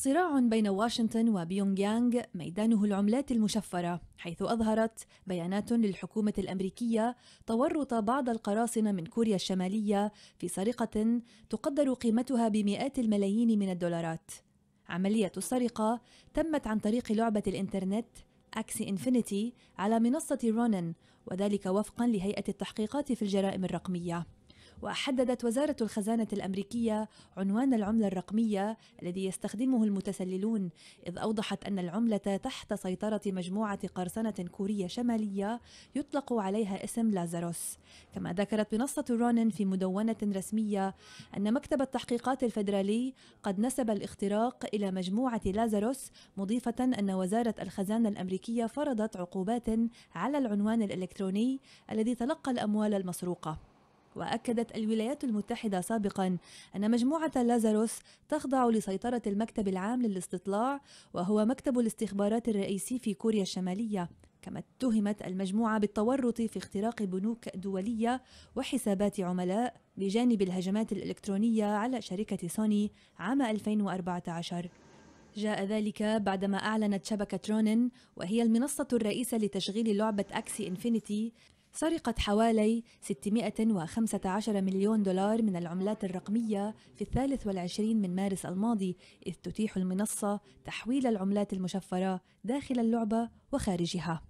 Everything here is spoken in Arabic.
صراع بين واشنطن وبيونغ يانغ ميدانه العملات المشفرة حيث أظهرت بيانات للحكومة الأمريكية تورط بعض القراصنة من كوريا الشمالية في سرقة تقدر قيمتها بمئات الملايين من الدولارات عملية السرقة تمت عن طريق لعبة الإنترنت أكسي إنفينيتي على منصة رونن وذلك وفقا لهيئة التحقيقات في الجرائم الرقمية وحددت وزارة الخزانة الأمريكية عنوان العملة الرقمية الذي يستخدمه المتسللون إذ أوضحت أن العملة تحت سيطرة مجموعة قرصنة كورية شمالية يطلق عليها اسم لازاروس كما ذكرت منصة رونن في مدونة رسمية أن مكتب التحقيقات الفيدرالي قد نسب الاختراق إلى مجموعة لازاروس مضيفة أن وزارة الخزانة الأمريكية فرضت عقوبات على العنوان الإلكتروني الذي تلقى الأموال المسروقة وأكدت الولايات المتحدة سابقا أن مجموعة لازاروس تخضع لسيطرة المكتب العام للاستطلاع وهو مكتب الاستخبارات الرئيسي في كوريا الشمالية كما اتهمت المجموعة بالتورط في اختراق بنوك دولية وحسابات عملاء بجانب الهجمات الإلكترونية على شركة سوني عام 2014 جاء ذلك بعدما أعلنت شبكة رونين وهي المنصة الرئيسة لتشغيل لعبة أكسي إنفينيتي سرقت حوالي 615 مليون دولار من العملات الرقمية في الثالث والعشرين من مارس الماضي إذ تتيح المنصة تحويل العملات المشفرة داخل اللعبة وخارجها